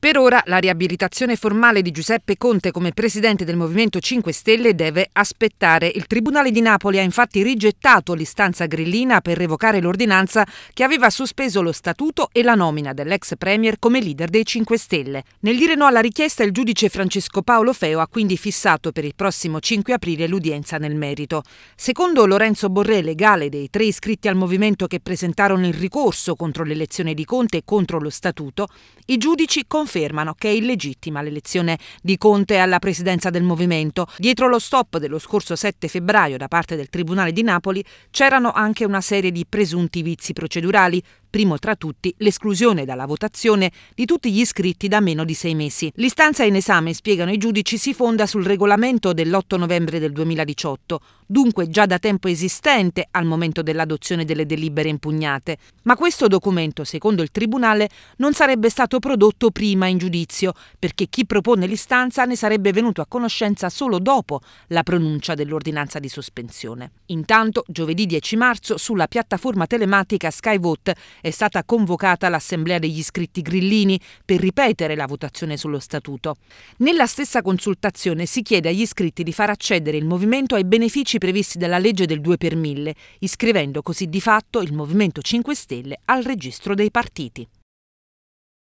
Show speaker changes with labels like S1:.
S1: Per ora la riabilitazione formale di Giuseppe Conte come presidente del Movimento 5 Stelle deve aspettare. Il Tribunale di Napoli ha infatti rigettato l'istanza grillina per revocare l'ordinanza che aveva sospeso lo statuto e la nomina dell'ex premier come leader dei 5 Stelle. Nel dire no alla richiesta il giudice Francesco Paolo Feo ha quindi fissato per il prossimo 5 aprile l'udienza nel merito. Secondo Lorenzo Borré, legale dei tre iscritti al movimento che presentarono il ricorso contro l'elezione di Conte e contro lo statuto, i giudici confermano confermano che è illegittima l'elezione di Conte alla presidenza del movimento. Dietro lo stop dello scorso 7 febbraio da parte del Tribunale di Napoli c'erano anche una serie di presunti vizi procedurali, primo tra tutti l'esclusione dalla votazione di tutti gli iscritti da meno di sei mesi. L'istanza in esame, spiegano i giudici, si fonda sul regolamento dell'8 novembre del 2018, dunque già da tempo esistente al momento dell'adozione delle delibere impugnate, ma questo documento, secondo il Tribunale, non sarebbe stato prodotto prima in giudizio, perché chi propone l'istanza ne sarebbe venuto a conoscenza solo dopo la pronuncia dell'ordinanza di sospensione. Intanto, giovedì 10 marzo, sulla piattaforma telematica SkyVote è stata convocata l'Assemblea degli iscritti grillini per ripetere la votazione sullo statuto. Nella stessa consultazione si chiede agli iscritti di far accedere il movimento ai benefici previsti dalla legge del 2 per 1000, iscrivendo così di fatto il Movimento 5 Stelle al registro dei partiti.